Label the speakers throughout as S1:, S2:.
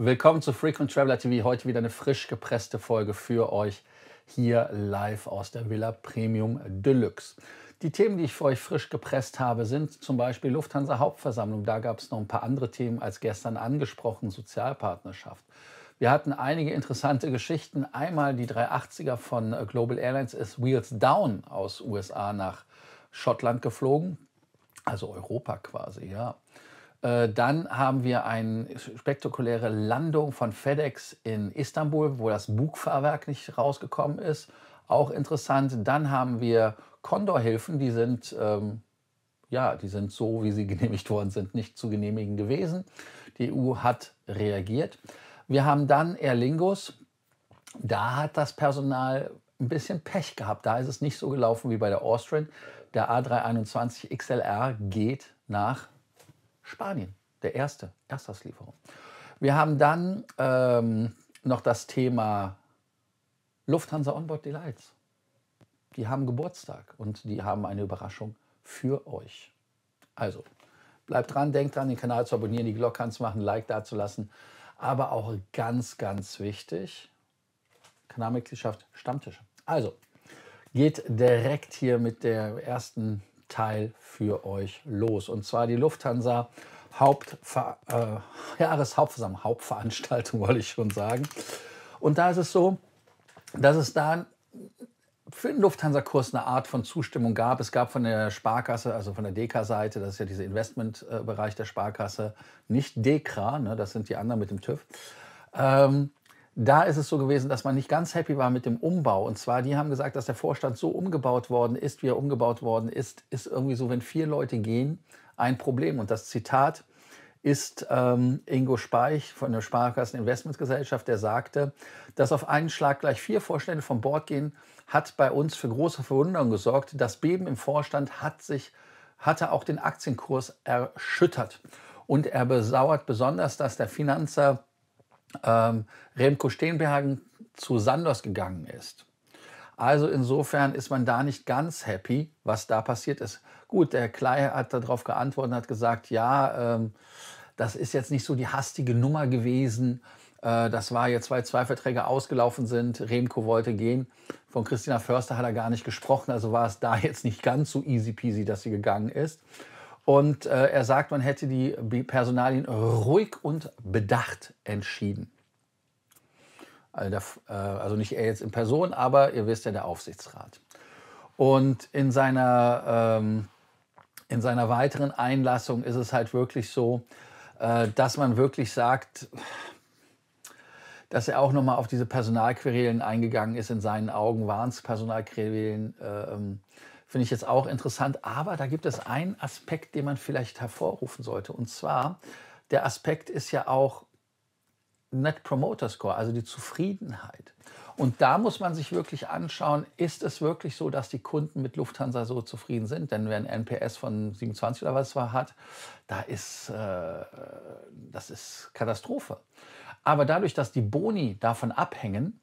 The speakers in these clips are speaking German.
S1: Willkommen zu Frequent Traveler TV. Heute wieder eine frisch gepresste Folge für euch hier live aus der Villa Premium Deluxe. Die Themen, die ich für euch frisch gepresst habe, sind zum Beispiel Lufthansa Hauptversammlung. Da gab es noch ein paar andere Themen als gestern angesprochen, Sozialpartnerschaft. Wir hatten einige interessante Geschichten. Einmal die 380er von Global Airlines ist Wheels Down aus USA nach Schottland geflogen, also Europa quasi, ja. Äh, dann haben wir eine spektakuläre Landung von FedEx in Istanbul, wo das Bugfahrwerk nicht rausgekommen ist. Auch interessant. Dann haben wir Condor-Hilfen, die sind ähm, ja, die sind so, wie sie genehmigt worden sind, nicht zu genehmigen gewesen. Die EU hat reagiert. Wir haben dann Air Lingus. Da hat das Personal ein bisschen Pech gehabt. Da ist es nicht so gelaufen wie bei der Austrian. Der A321 XLR geht nach Spanien, der erste Erstaslieferung. Wir haben dann ähm, noch das Thema Lufthansa Onboard Delights. Die haben Geburtstag und die haben eine Überraschung für euch. Also, bleibt dran, denkt dran, den Kanal zu abonnieren, die Glocke anzumachen, ein Like dazulassen. Aber auch ganz, ganz wichtig, Kanalmitgliedschaft Stammtisch. Also, geht direkt hier mit der ersten Teil für euch los. Und zwar die Lufthansa Hauptver äh, Jahreshauptversammlung, Hauptveranstaltung wollte ich schon sagen. Und da ist es so, dass es da für den Lufthansa-Kurs eine Art von Zustimmung gab. Es gab von der Sparkasse, also von der DK-Seite, das ist ja dieser Investmentbereich äh, der Sparkasse, nicht DEKRA, ne, das sind die anderen mit dem TÜV, ähm, da ist es so gewesen, dass man nicht ganz happy war mit dem Umbau. Und zwar, die haben gesagt, dass der Vorstand so umgebaut worden ist, wie er umgebaut worden ist, ist irgendwie so, wenn vier Leute gehen, ein Problem. Und das Zitat ist ähm, Ingo Speich von der Sparkassen Investmentgesellschaft, der sagte, dass auf einen Schlag gleich vier Vorstände vom Bord gehen, hat bei uns für große Verwunderung gesorgt. Das Beben im Vorstand hat sich, hatte auch den Aktienkurs erschüttert. Und er besauert besonders, dass der Finanzer ähm, Remco Steenbergen zu Sanders gegangen ist. Also insofern ist man da nicht ganz happy, was da passiert ist. Gut, der Klei hat darauf geantwortet und hat gesagt, ja, ähm, das ist jetzt nicht so die hastige Nummer gewesen. Äh, das war jetzt, weil zwei Verträge ausgelaufen sind. Remco wollte gehen. Von Christina Förster hat er gar nicht gesprochen. Also war es da jetzt nicht ganz so easy peasy, dass sie gegangen ist. Und äh, er sagt, man hätte die Personalien ruhig und bedacht entschieden. Also, der, äh, also nicht er jetzt in Person, aber ihr wisst ja, der Aufsichtsrat. Und in seiner, ähm, in seiner weiteren Einlassung ist es halt wirklich so, äh, dass man wirklich sagt, dass er auch nochmal auf diese Personalquerelen eingegangen ist. In seinen Augen waren es Personalquerelen. Äh, ähm, finde ich jetzt auch interessant. Aber da gibt es einen Aspekt, den man vielleicht hervorrufen sollte. Und zwar, der Aspekt ist ja auch Net Promoter Score, also die Zufriedenheit. Und da muss man sich wirklich anschauen, ist es wirklich so, dass die Kunden mit Lufthansa so zufrieden sind? Denn wer ein NPS von 27 oder was es war hat, da ist, äh, das ist Katastrophe. Aber dadurch, dass die Boni davon abhängen,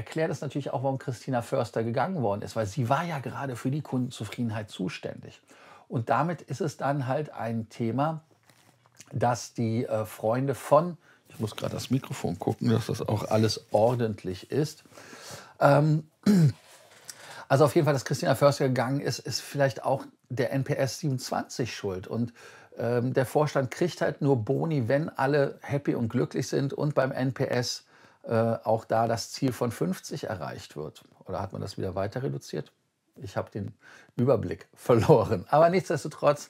S1: erklärt es natürlich auch, warum Christina Förster gegangen worden ist, weil sie war ja gerade für die Kundenzufriedenheit zuständig. Und damit ist es dann halt ein Thema, dass die äh, Freunde von, ich muss gerade das Mikrofon gucken, dass das auch alles ordentlich ist. Ähm, also auf jeden Fall, dass Christina Förster gegangen ist, ist vielleicht auch der NPS 27 schuld. Und ähm, der Vorstand kriegt halt nur Boni, wenn alle happy und glücklich sind. Und beim NPS äh, auch da das Ziel von 50 erreicht wird. Oder hat man das wieder weiter reduziert? Ich habe den Überblick verloren. Aber nichtsdestotrotz,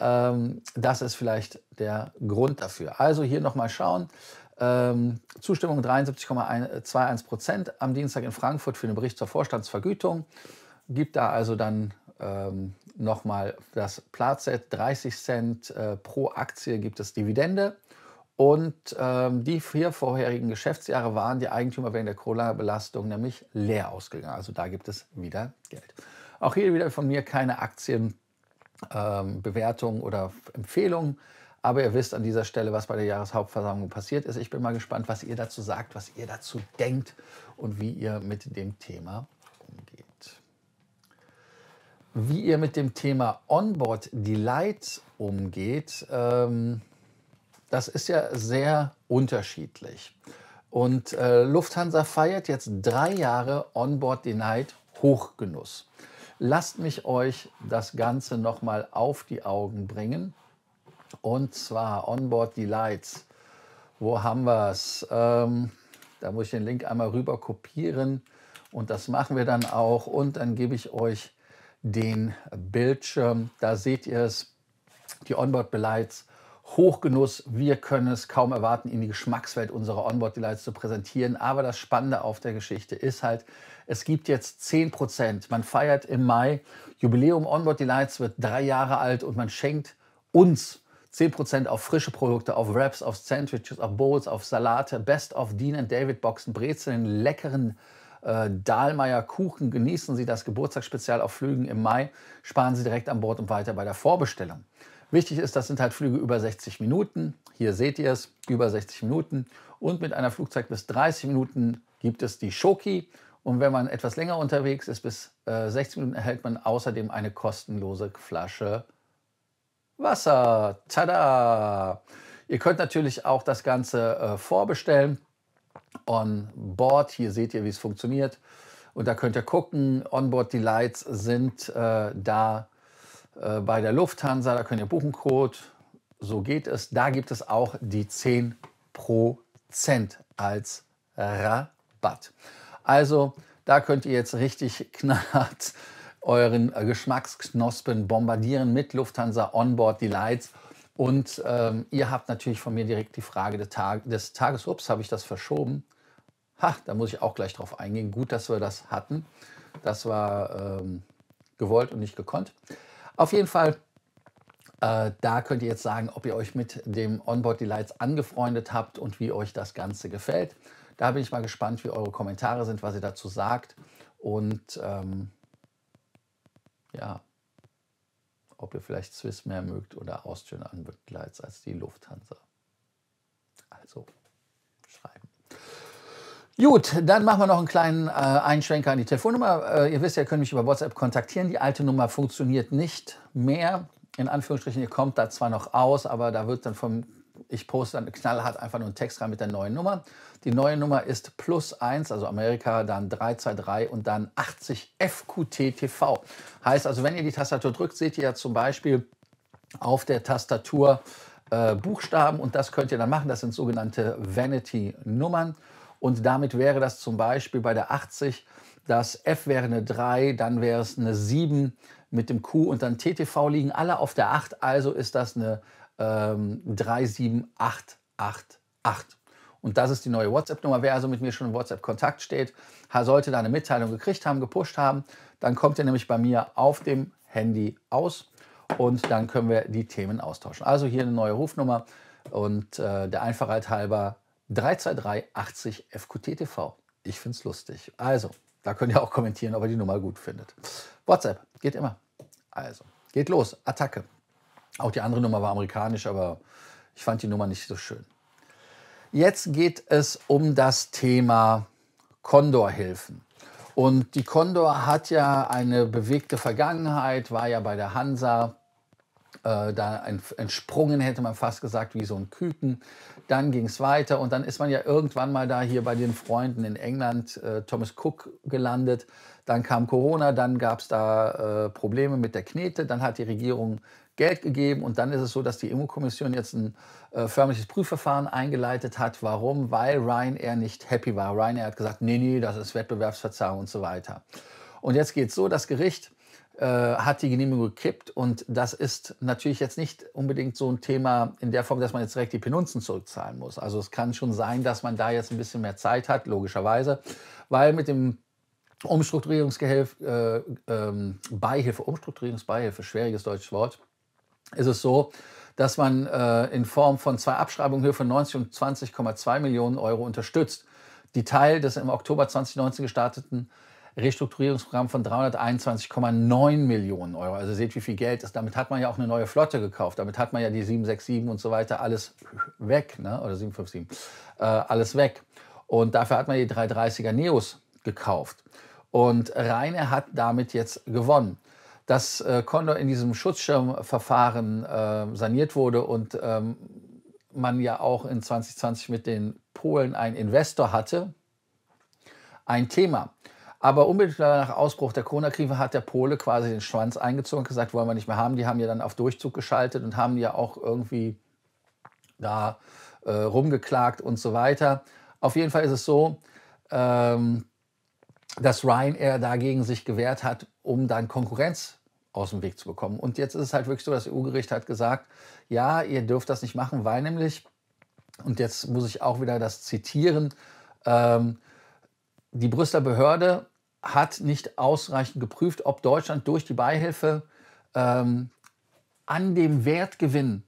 S1: ähm, das ist vielleicht der Grund dafür. Also hier nochmal schauen. Ähm, Zustimmung 73,21 Prozent am Dienstag in Frankfurt für den Bericht zur Vorstandsvergütung. Gibt da also dann ähm, nochmal das Platz 30 Cent äh, pro Aktie gibt es Dividende. Und ähm, die vier vorherigen Geschäftsjahre waren die Eigentümer wegen der cola belastung nämlich leer ausgegangen. Also da gibt es wieder Geld. Auch hier wieder von mir keine Aktienbewertung ähm, oder Empfehlungen. Aber ihr wisst an dieser Stelle, was bei der Jahreshauptversammlung passiert ist. Ich bin mal gespannt, was ihr dazu sagt, was ihr dazu denkt und wie ihr mit dem Thema umgeht. Wie ihr mit dem Thema Onboard Delight umgeht, ähm, das ist ja sehr unterschiedlich. Und äh, Lufthansa feiert jetzt drei Jahre Onboard the Night Hochgenuss. Lasst mich euch das Ganze nochmal auf die Augen bringen. Und zwar Onboard the Lights. Wo haben wir es? Ähm, da muss ich den Link einmal rüber kopieren. Und das machen wir dann auch. Und dann gebe ich euch den Bildschirm. Da seht ihr es, die Onboard Lights Hochgenuss. Wir können es kaum erwarten, Ihnen die Geschmackswelt unserer Onboard Delights zu präsentieren. Aber das Spannende auf der Geschichte ist halt, es gibt jetzt 10 Prozent. Man feiert im Mai. Jubiläum Onboard Delights wird drei Jahre alt und man schenkt uns 10% auf frische Produkte, auf Wraps, auf Sandwiches, auf Bowls, auf Salate, Best of Dean and David Boxen, Brezeln, leckeren äh, Dahlmeier Kuchen. Genießen Sie das Geburtstagsspezial auf Flügen im Mai. Sparen Sie direkt an Bord und weiter bei der Vorbestellung. Wichtig ist, das sind halt Flüge über 60 Minuten. Hier seht ihr es, über 60 Minuten. Und mit einer Flugzeit bis 30 Minuten gibt es die Schoki. Und wenn man etwas länger unterwegs ist, bis äh, 60 Minuten, erhält man außerdem eine kostenlose Flasche Wasser. Tada! Ihr könnt natürlich auch das Ganze äh, vorbestellen on board. Hier seht ihr, wie es funktioniert. Und da könnt ihr gucken, Onboard Delights sind äh, da äh, bei der Lufthansa, da könnt ihr Buchencode, so geht es. Da gibt es auch die 10% als Rabatt. Also da könnt ihr jetzt richtig knallhart euren Geschmacksknospen bombardieren mit Lufthansa Onboard Delights. Und ähm, ihr habt natürlich von mir direkt die Frage des, Tag des Tages. Ups, habe ich das verschoben? Ha, da muss ich auch gleich drauf eingehen. Gut, dass wir das hatten. Das war ähm, gewollt und nicht gekonnt. Auf jeden Fall, äh, da könnt ihr jetzt sagen, ob ihr euch mit dem Onboard Delights angefreundet habt und wie euch das Ganze gefällt. Da bin ich mal gespannt, wie eure Kommentare sind, was ihr dazu sagt. Und ähm, ja, ob ihr vielleicht Swiss mehr mögt oder Austrian Anwendlights als die Lufthansa. Also schreiben. Gut, dann machen wir noch einen kleinen äh, Einschwenker an die Telefonnummer. Äh, ihr wisst ja, ihr könnt mich über WhatsApp kontaktieren. Die alte Nummer funktioniert nicht mehr. In Anführungsstrichen, ihr kommt da zwar noch aus, aber da wird dann vom, ich poste dann knallhart einfach nur einen Text rein mit der neuen Nummer. Die neue Nummer ist plus 1, also Amerika, dann 323 und dann 80 FQTTV. Heißt also, wenn ihr die Tastatur drückt, seht ihr ja zum Beispiel auf der Tastatur äh, Buchstaben und das könnt ihr dann machen. Das sind sogenannte Vanity-Nummern. Und damit wäre das zum Beispiel bei der 80, das F wäre eine 3, dann wäre es eine 7 mit dem Q und dann TTV liegen alle auf der 8, also ist das eine ähm, 37888. Und das ist die neue WhatsApp-Nummer. Wer also mit mir schon im WhatsApp-Kontakt steht, sollte da eine Mitteilung gekriegt haben, gepusht haben, dann kommt er nämlich bei mir auf dem Handy aus und dann können wir die Themen austauschen. Also hier eine neue Rufnummer und äh, der Einfachheit halber 32380 FQTTV. Ich finde es lustig. Also, da könnt ihr auch kommentieren, ob ihr die Nummer gut findet. WhatsApp geht immer. Also, geht los. Attacke. Auch die andere Nummer war amerikanisch, aber ich fand die Nummer nicht so schön. Jetzt geht es um das Thema Condor-Hilfen. Und die Condor hat ja eine bewegte Vergangenheit, war ja bei der Hansa äh, da entsprungen, hätte man fast gesagt, wie so ein Küken. Dann ging es weiter und dann ist man ja irgendwann mal da hier bei den Freunden in England, äh, Thomas Cook, gelandet. Dann kam Corona, dann gab es da äh, Probleme mit der Knete, dann hat die Regierung Geld gegeben und dann ist es so, dass die EU-Kommission jetzt ein äh, förmliches Prüfverfahren eingeleitet hat. Warum? Weil Ryanair nicht happy war. Ryanair hat gesagt, nee, nee, das ist Wettbewerbsverzerrung und so weiter. Und jetzt geht es so, das Gericht äh, hat die Genehmigung gekippt. Und das ist natürlich jetzt nicht unbedingt so ein Thema in der Form, dass man jetzt direkt die Penunzen zurückzahlen muss. Also es kann schon sein, dass man da jetzt ein bisschen mehr Zeit hat, logischerweise, weil mit dem Umstrukturierungsbeihilfe, äh, ähm, Beihilfe, Umstrukturierungsbeihilfe, schwieriges deutsches Wort, ist es so, dass man äh, in Form von zwei Abschreibungen Höhe von 90 und 20,2 Millionen Euro unterstützt, die Teil des im Oktober 2019 gestarteten Restrukturierungsprogramm von 321,9 Millionen Euro. Also seht, wie viel Geld ist. Damit hat man ja auch eine neue Flotte gekauft. Damit hat man ja die 767 und so weiter alles weg, ne? oder 757, äh, alles weg. Und dafür hat man die 330er Neos gekauft. Und Reine hat damit jetzt gewonnen. Dass äh, Condor in diesem Schutzschirmverfahren äh, saniert wurde und ähm, man ja auch in 2020 mit den Polen einen Investor hatte, ein Thema. Aber unmittelbar nach Ausbruch der Corona-Krise hat der Pole quasi den Schwanz eingezogen und gesagt, wollen wir nicht mehr haben. Die haben ja dann auf Durchzug geschaltet und haben ja auch irgendwie da äh, rumgeklagt und so weiter. Auf jeden Fall ist es so, ähm, dass Ryanair dagegen sich gewehrt hat, um dann Konkurrenz aus dem Weg zu bekommen. Und jetzt ist es halt wirklich so, das EU-Gericht hat gesagt, ja, ihr dürft das nicht machen, weil nämlich, und jetzt muss ich auch wieder das zitieren, ähm, die Brüsseler Behörde hat nicht ausreichend geprüft, ob Deutschland durch die Beihilfe ähm, an dem Wertgewinn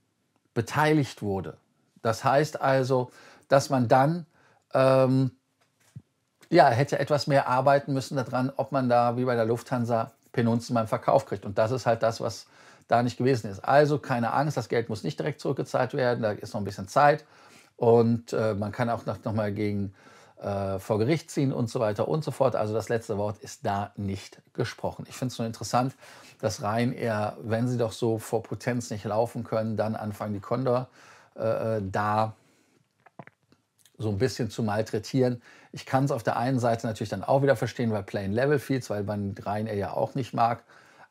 S1: beteiligt wurde. Das heißt also, dass man dann ähm, ja, hätte etwas mehr arbeiten müssen daran, ob man da wie bei der Lufthansa Penunzen beim Verkauf kriegt. Und das ist halt das, was da nicht gewesen ist. Also keine Angst, das Geld muss nicht direkt zurückgezahlt werden, da ist noch ein bisschen Zeit. Und äh, man kann auch noch, noch mal gegen äh, vor Gericht ziehen und so weiter und so fort. Also das letzte Wort ist da nicht gesprochen. Ich finde es nur interessant, dass Rhein eher, wenn sie doch so vor Potenz nicht laufen können, dann anfangen die Condor äh, äh da so ein bisschen zu malträtieren. Ich kann es auf der einen Seite natürlich dann auch wieder verstehen, weil Plain Level Fields, weil man Ryanair ja auch nicht mag.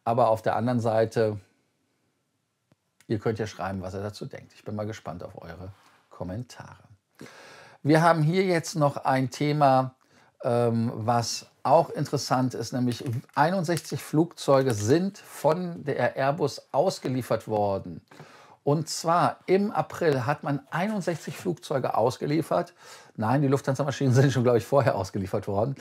S1: Aber auf der anderen Seite, ihr könnt ja schreiben, was ihr dazu denkt. Ich bin mal gespannt auf eure Kommentare. Wir haben hier jetzt noch ein Thema, ähm, was auch interessant ist, nämlich 61 Flugzeuge sind von der Airbus ausgeliefert worden. Und zwar im April hat man 61 Flugzeuge ausgeliefert. Nein, die Lufthansa-Maschinen sind schon, glaube ich, vorher ausgeliefert worden.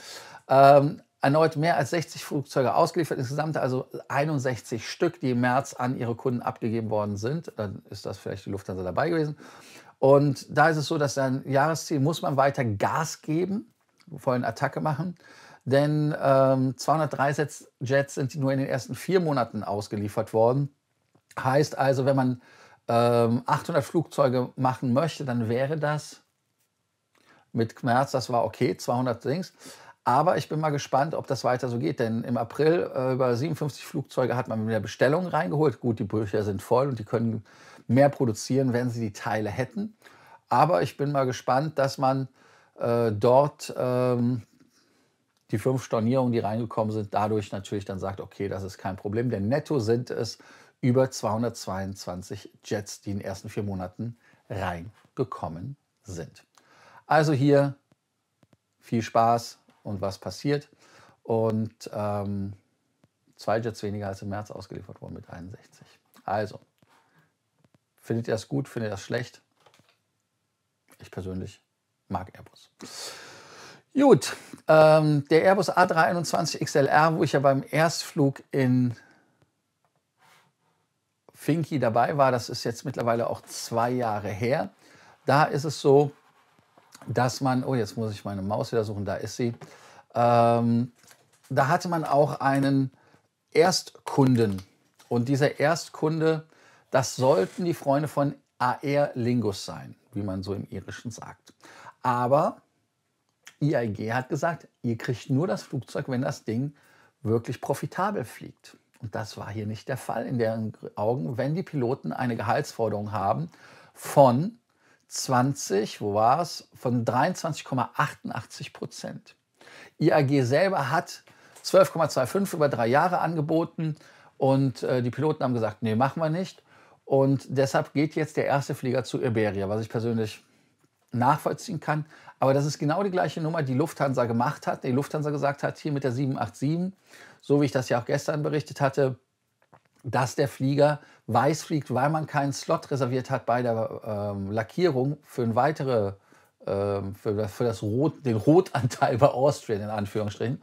S1: Ähm, erneut mehr als 60 Flugzeuge ausgeliefert, insgesamt also 61 Stück, die im März an ihre Kunden abgegeben worden sind. Dann ist das vielleicht die Lufthansa dabei gewesen. Und da ist es so, dass ein Jahresziel muss man weiter Gas geben, vollen Attacke machen. Denn ähm, 203 Jets sind nur in den ersten vier Monaten ausgeliefert worden. Heißt also, wenn man ähm, 800 Flugzeuge machen möchte, dann wäre das mit März, das war okay, 200 Dings. Aber ich bin mal gespannt, ob das weiter so geht. Denn im April äh, über 57 Flugzeuge hat man mit der Bestellung reingeholt. Gut, die Bücher sind voll und die können mehr produzieren, wenn sie die Teile hätten. Aber ich bin mal gespannt, dass man äh, dort ähm, die fünf Stornierungen, die reingekommen sind, dadurch natürlich dann sagt, okay, das ist kein Problem, denn netto sind es über 222 Jets, die in den ersten vier Monaten reingekommen sind. Also hier viel Spaß und was passiert. Und ähm, zwei Jets weniger als im März ausgeliefert worden mit 61. Also, Findet ihr das gut? Findet ihr das schlecht? Ich persönlich mag Airbus. Gut, ähm, der Airbus A321 XLR, wo ich ja beim Erstflug in Finki dabei war, das ist jetzt mittlerweile auch zwei Jahre her. Da ist es so, dass man, oh, jetzt muss ich meine Maus wieder suchen, da ist sie. Ähm, da hatte man auch einen Erstkunden. Und dieser Erstkunde das sollten die Freunde von AR Lingus sein, wie man so im Irischen sagt. Aber IAG hat gesagt, ihr kriegt nur das Flugzeug, wenn das Ding wirklich profitabel fliegt. Und das war hier nicht der Fall in deren Augen, wenn die Piloten eine Gehaltsforderung haben von 20, wo war es, von 23,88 Prozent. IAG selber hat 12,25 über drei Jahre angeboten und äh, die Piloten haben gesagt, nee, machen wir nicht. Und deshalb geht jetzt der erste Flieger zu Iberia, was ich persönlich nachvollziehen kann. Aber das ist genau die gleiche Nummer, die Lufthansa gemacht hat. Die Lufthansa gesagt hat, hier mit der 787, so wie ich das ja auch gestern berichtet hatte, dass der Flieger weiß fliegt, weil man keinen Slot reserviert hat bei der ähm, Lackierung für ein weitere, ähm, für, für, das Rot, den Rotanteil bei Austrian in Anführungsstrichen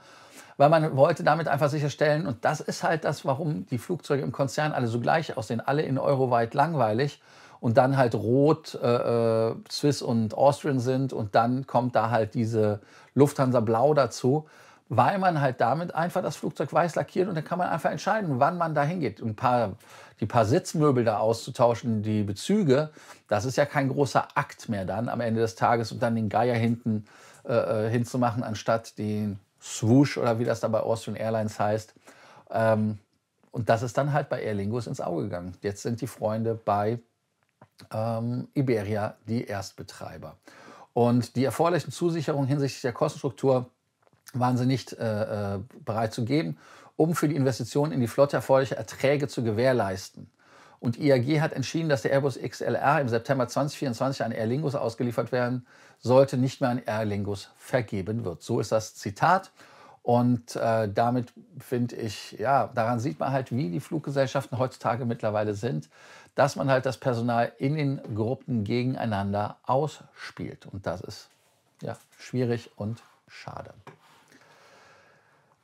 S1: weil man wollte damit einfach sicherstellen, und das ist halt das, warum die Flugzeuge im Konzern alle so gleich aussehen, alle in Euroweit langweilig und dann halt rot äh, äh, Swiss und Austrian sind und dann kommt da halt diese Lufthansa Blau dazu, weil man halt damit einfach das Flugzeug weiß lackiert und dann kann man einfach entscheiden, wann man da hingeht. Ein paar, die paar Sitzmöbel da auszutauschen, die Bezüge, das ist ja kein großer Akt mehr dann am Ende des Tages und dann den Geier hinten äh, äh hinzumachen, anstatt den Swoosh oder wie das da bei Austrian Airlines heißt. Ähm, und das ist dann halt bei Aer Lingus ins Auge gegangen. Jetzt sind die Freunde bei ähm, Iberia die Erstbetreiber. Und die erforderlichen Zusicherungen hinsichtlich der Kostenstruktur waren sie nicht äh, äh bereit zu geben, um für die Investitionen in die Flotte erforderliche Erträge zu gewährleisten. Und IAG hat entschieden, dass der Airbus XLR im September 2024 an Aer Lingus ausgeliefert werden sollte, nicht mehr an Aer Lingus vergeben wird. So ist das Zitat. Und äh, damit finde ich, ja, daran sieht man halt, wie die Fluggesellschaften heutzutage mittlerweile sind, dass man halt das Personal in den Gruppen gegeneinander ausspielt. Und das ist ja schwierig und schade.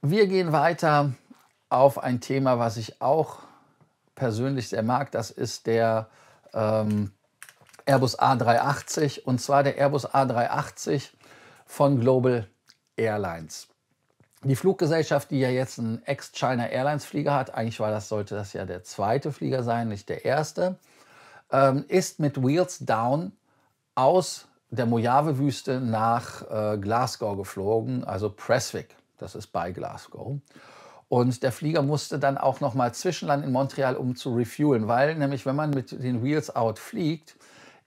S1: Wir gehen weiter auf ein Thema, was ich auch persönlich sehr mag, das ist der ähm, Airbus A380 und zwar der Airbus A380 von Global Airlines. Die Fluggesellschaft, die ja jetzt einen Ex-China Airlines Flieger hat, eigentlich war das, sollte das ja der zweite Flieger sein, nicht der erste, ähm, ist mit Wheels Down aus der Mojave-Wüste nach äh, Glasgow geflogen, also Preswick, das ist bei Glasgow. Und der Flieger musste dann auch nochmal zwischenlanden in Montreal, um zu refuelen, weil nämlich, wenn man mit den Wheels out fliegt,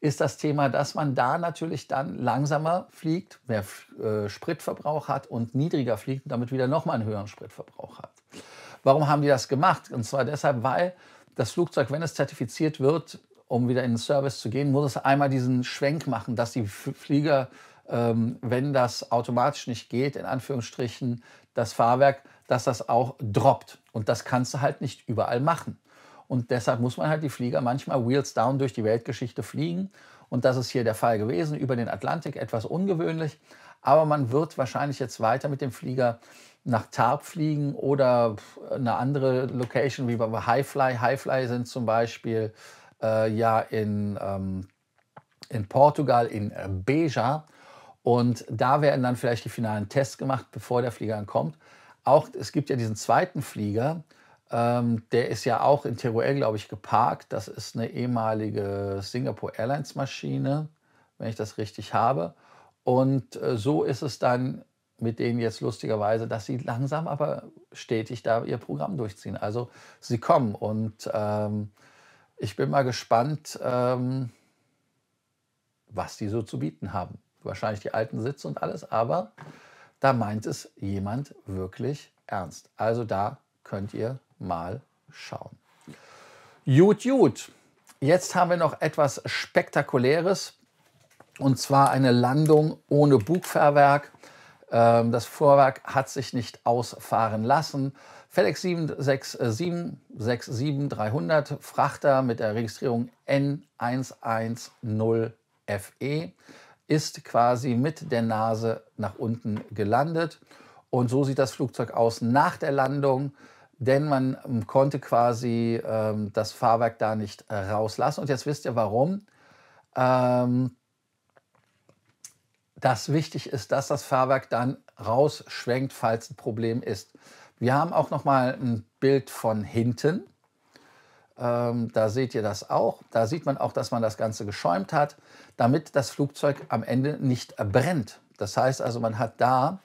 S1: ist das Thema, dass man da natürlich dann langsamer fliegt, mehr äh, Spritverbrauch hat und niedriger fliegt und damit wieder nochmal einen höheren Spritverbrauch hat. Warum haben die das gemacht? Und zwar deshalb, weil das Flugzeug, wenn es zertifiziert wird, um wieder in den Service zu gehen, muss es einmal diesen Schwenk machen, dass die Flieger, ähm, wenn das automatisch nicht geht, in Anführungsstrichen das Fahrwerk dass das auch droppt. Und das kannst du halt nicht überall machen. Und deshalb muss man halt die Flieger manchmal wheels down durch die Weltgeschichte fliegen. Und das ist hier der Fall gewesen, über den Atlantik etwas ungewöhnlich. Aber man wird wahrscheinlich jetzt weiter mit dem Flieger nach Tarp fliegen oder eine andere Location wie bei Highfly. Highfly sind zum Beispiel äh, ja in, ähm, in Portugal, in äh, Beja. Und da werden dann vielleicht die finalen Tests gemacht, bevor der Flieger ankommt auch, es gibt ja diesen zweiten Flieger, ähm, der ist ja auch in Teruel, glaube ich, geparkt. Das ist eine ehemalige Singapore Airlines Maschine, wenn ich das richtig habe. Und äh, so ist es dann mit denen jetzt lustigerweise, dass sie langsam aber stetig da ihr Programm durchziehen. Also sie kommen und ähm, ich bin mal gespannt, ähm, was die so zu bieten haben. Wahrscheinlich die alten Sitze und alles, aber da meint es jemand wirklich ernst. Also da könnt ihr mal schauen. Jut, gut. Jetzt haben wir noch etwas Spektakuläres und zwar eine Landung ohne Bugfahrwerk. Ähm, das Vorwerk hat sich nicht ausfahren lassen. FedEx 767 67300 Frachter mit der Registrierung N110 FE ist quasi mit der Nase nach unten gelandet. Und so sieht das Flugzeug aus nach der Landung, denn man konnte quasi ähm, das Fahrwerk da nicht äh, rauslassen. Und jetzt wisst ihr warum. Ähm, das wichtig ist, dass das Fahrwerk dann rausschwenkt, falls ein Problem ist. Wir haben auch noch mal ein Bild von hinten. Ähm, da seht ihr das auch. Da sieht man auch, dass man das Ganze geschäumt hat damit das Flugzeug am Ende nicht brennt. Das heißt also, man hat da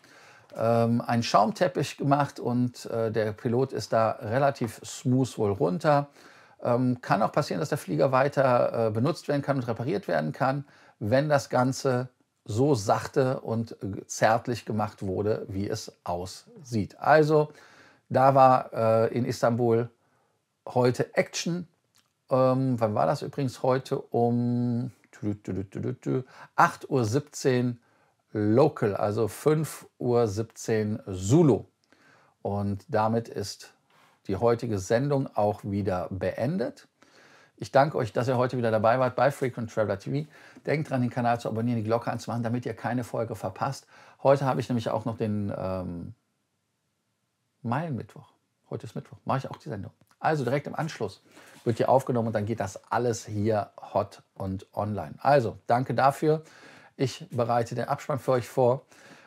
S1: ähm, einen Schaumteppich gemacht und äh, der Pilot ist da relativ smooth wohl runter. Ähm, kann auch passieren, dass der Flieger weiter äh, benutzt werden kann und repariert werden kann, wenn das Ganze so sachte und zärtlich gemacht wurde, wie es aussieht. Also da war äh, in Istanbul heute Action. Ähm, wann war das übrigens heute? Um 8.17 Uhr Local, also 5.17 Uhr Zulu. Und damit ist die heutige Sendung auch wieder beendet. Ich danke euch, dass ihr heute wieder dabei wart bei Frequent Traveler TV. Denkt dran, den Kanal zu abonnieren, die Glocke anzumachen, damit ihr keine Folge verpasst. Heute habe ich nämlich auch noch den ähm, Meilenmittwoch. Heute ist Mittwoch, mache ich auch die Sendung. Also direkt im Anschluss wird hier aufgenommen und dann geht das alles hier hot und online. Also danke dafür. Ich bereite den Abspann für euch vor.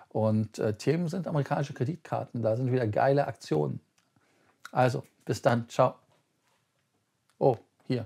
S1: Und äh, Themen sind amerikanische Kreditkarten. Da sind wieder geile Aktionen. Also, bis dann. Ciao. Oh, hier.